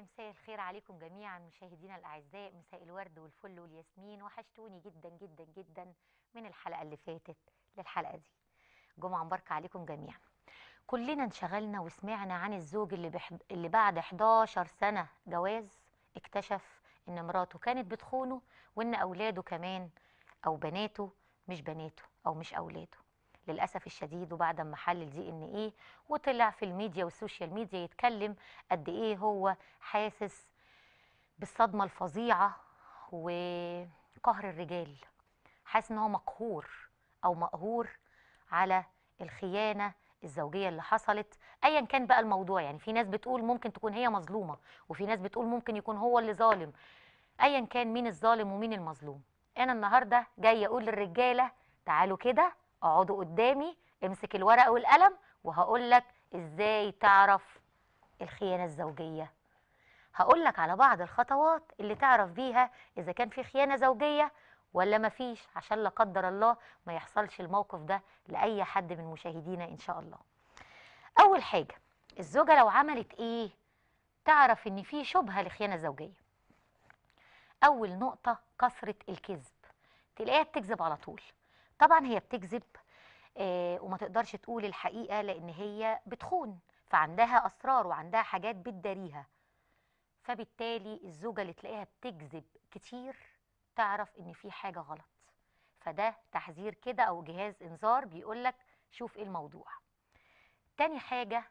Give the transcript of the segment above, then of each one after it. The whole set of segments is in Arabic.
مساء الخير عليكم جميعا مشاهدينا الاعزاء مساء الورد والفل والياسمين وحشتوني جدا جدا جدا من الحلقه اللي فاتت للحلقه دي جمعه مباركه عليكم جميعا كلنا انشغلنا وسمعنا عن الزوج اللي بحد... اللي بعد 11 سنه جواز اكتشف ان مراته كانت بتخونه وان اولاده كمان او بناته مش بناته او مش اولاده للأسف الشديد وبعد ما حلل دي ان ايه وطلع في الميديا والسوشيال ميديا يتكلم قد ايه هو حاسس بالصدمة الفظيعة وقهر الرجال حاسس ان هو مقهور او مقهور على الخيانة الزوجية اللي حصلت ايا كان بقى الموضوع يعني في ناس بتقول ممكن تكون هي مظلومة وفي ناس بتقول ممكن يكون هو اللي ظالم ايا كان مين الظالم ومين المظلوم انا النهارده جايه اقول للرجاله تعالوا كده اقعدوا قدامي امسك الورقه والقلم وهقول لك ازاي تعرف الخيانه الزوجيه هقول لك على بعض الخطوات اللي تعرف بيها اذا كان في خيانه زوجيه ولا مفيش عشان لا قدر الله ما يحصلش الموقف ده لاي حد من مشاهدينا ان شاء الله اول حاجه الزوجه لو عملت ايه تعرف ان في شبهه لخيانه زوجيه اول نقطه كثره الكذب تلاقيها بتكذب على طول طبعا هي بتكذب آه، وما تقدرش تقول الحقيقة لأن هي بتخون فعندها أسرار وعندها حاجات بتداريها فبالتالي الزوجة اللي تلاقيها بتكذب كتير تعرف إن في حاجة غلط فده تحذير كده أو جهاز إنذار بيقولك شوف إيه الموضوع تاني حاجة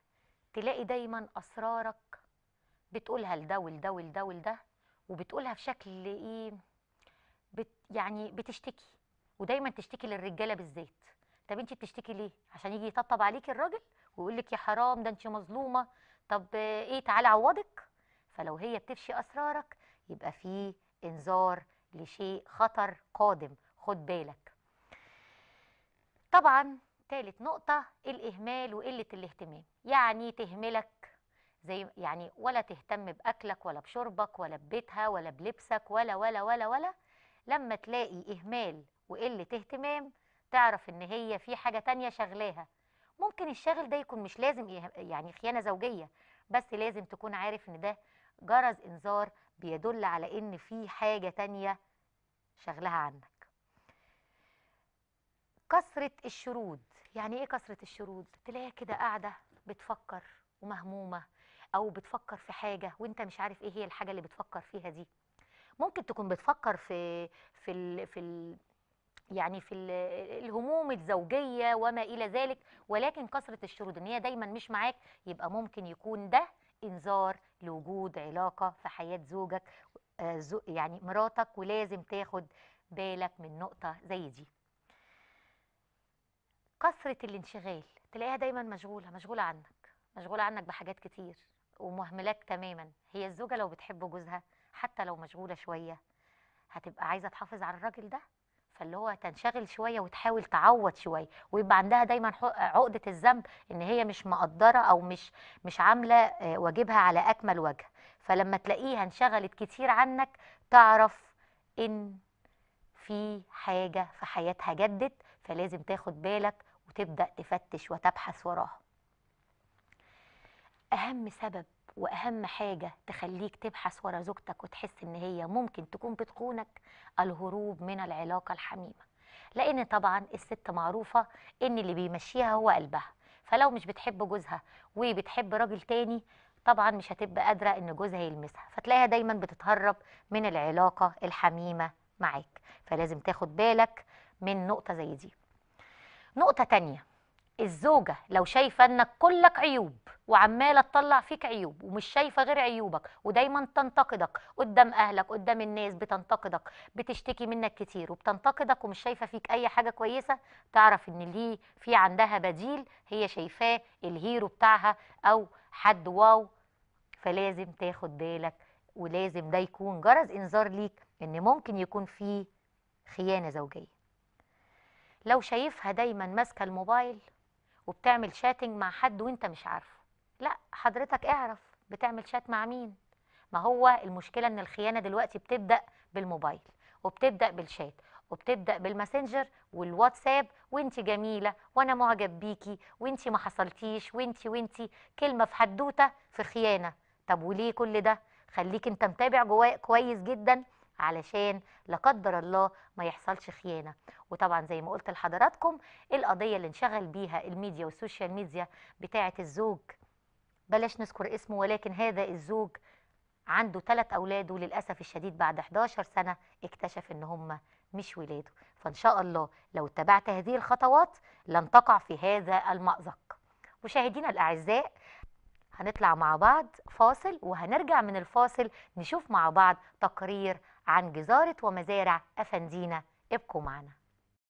تلاقي دايما أسرارك بتقولها لده ولده ولده ولده وبتقولها في شكل إيه بت يعني بتشتكي ودايما تشتكي للرجاله بالذات طب انت بتشتكي ليه عشان يجي يطبطب عليكي الراجل ويقول لك يا حرام ده انت مظلومه طب ايه تعالى اعوضك فلو هي بتفشي اسرارك يبقى في انذار لشيء خطر قادم خد بالك طبعا ثالث نقطه الاهمال وقله الاهتمام يعني تهملك زي يعني ولا تهتم باكلك ولا بشربك ولا ببيتها ولا بلبسك ولا ولا ولا ولا لما تلاقي اهمال وقلة اهتمام تعرف ان هي في حاجة تانية شغلاها ممكن الشغل ده يكون مش لازم إيه، يعني خيانة زوجية بس لازم تكون عارف ان ده جرس انذار بيدل على ان في حاجة تانية شغلها عنك كسرة الشرود يعني ايه كسرة الشرود تلاقيها كده قاعدة بتفكر ومهمومة او بتفكر في حاجة وانت مش عارف ايه هي الحاجة اللي بتفكر فيها دي ممكن تكون بتفكر في في في يعني في الهموم الزوجية وما إلى ذلك ولكن كثرة الشرود إن هي دايما مش معاك يبقى ممكن يكون ده إنذار لوجود علاقة في حياة زوجك آه، يعني مراتك ولازم تاخد بالك من نقطة زي دي كثرة الانشغال تلاقيها دايما مشغولة مشغولة عنك مشغولة عنك بحاجات كتير ومهملاك تماما هي الزوجة لو بتحب جوزها حتى لو مشغولة شوية هتبقى عايزة تحافظ على الراجل ده فاللي هو تنشغل شويه وتحاول تعوض شويه ويبقى عندها دايما عقده الذنب ان هي مش مقدره او مش مش عامله آه، واجبها على اكمل وجه فلما تلاقيها انشغلت كتير عنك تعرف ان في حاجه في حياتها جدت فلازم تاخد بالك وتبدا تفتش وتبحث وراها اهم سبب واهم حاجه تخليك تبحث ورا زوجتك وتحس ان هي ممكن تكون بتخونك الهروب من العلاقه الحميمه لان طبعا الست معروفه ان اللي بيمشيها هو قلبها فلو مش بتحب جوزها وبتحب راجل تاني طبعا مش هتبقى قادره ان جوزها يلمسها فتلاقيها دايما بتتهرب من العلاقه الحميمه معاك فلازم تاخد بالك من نقطه زي دي نقطه تانية الزوجة لو شايفة انك كلك عيوب وعمالة تطلع فيك عيوب ومش شايفة غير عيوبك ودايما تنتقدك قدام أهلك قدام الناس بتنتقدك بتشتكي منك كتير وبتنتقدك ومش شايفة فيك أي حاجة كويسة تعرف إن ليه في عندها بديل هي شايفاه الهيرو بتاعها أو حد واو فلازم تاخد بالك ولازم ده يكون جرس إنذار ليك إن ممكن يكون فيه خيانة زوجية لو شايفها دايما ماسكة الموبايل وبتعمل شاتنج مع حد وانت مش عارفه لا حضرتك اعرف بتعمل شات مع مين ما هو المشكله ان الخيانه دلوقتي بتبدا بالموبايل وبتبدا بالشات وبتبدا بالماسنجر والواتساب وانت جميله وانا معجب بيكي وانت ما حصلتيش وانت وانت كلمه في حدوته في خيانه طب وليه كل ده خليك انت متابع جواك كويس جدا علشان لا قدر الله ما يحصلش خيانه وطبعا زي ما قلت لحضراتكم القضيه اللي انشغل بيها الميديا والسوشيال ميديا بتاعه الزوج بلاش نذكر اسمه ولكن هذا الزوج عنده ثلاث اولاد وللاسف الشديد بعد 11 سنه اكتشف ان هم مش ولاده فان شاء الله لو اتبعت هذه الخطوات لن تقع في هذا المأزق مشاهدينا الاعزاء هنطلع مع بعض فاصل وهنرجع من الفاصل نشوف مع بعض تقرير عن جزارة ومزارع أفندينا ابقوا معنا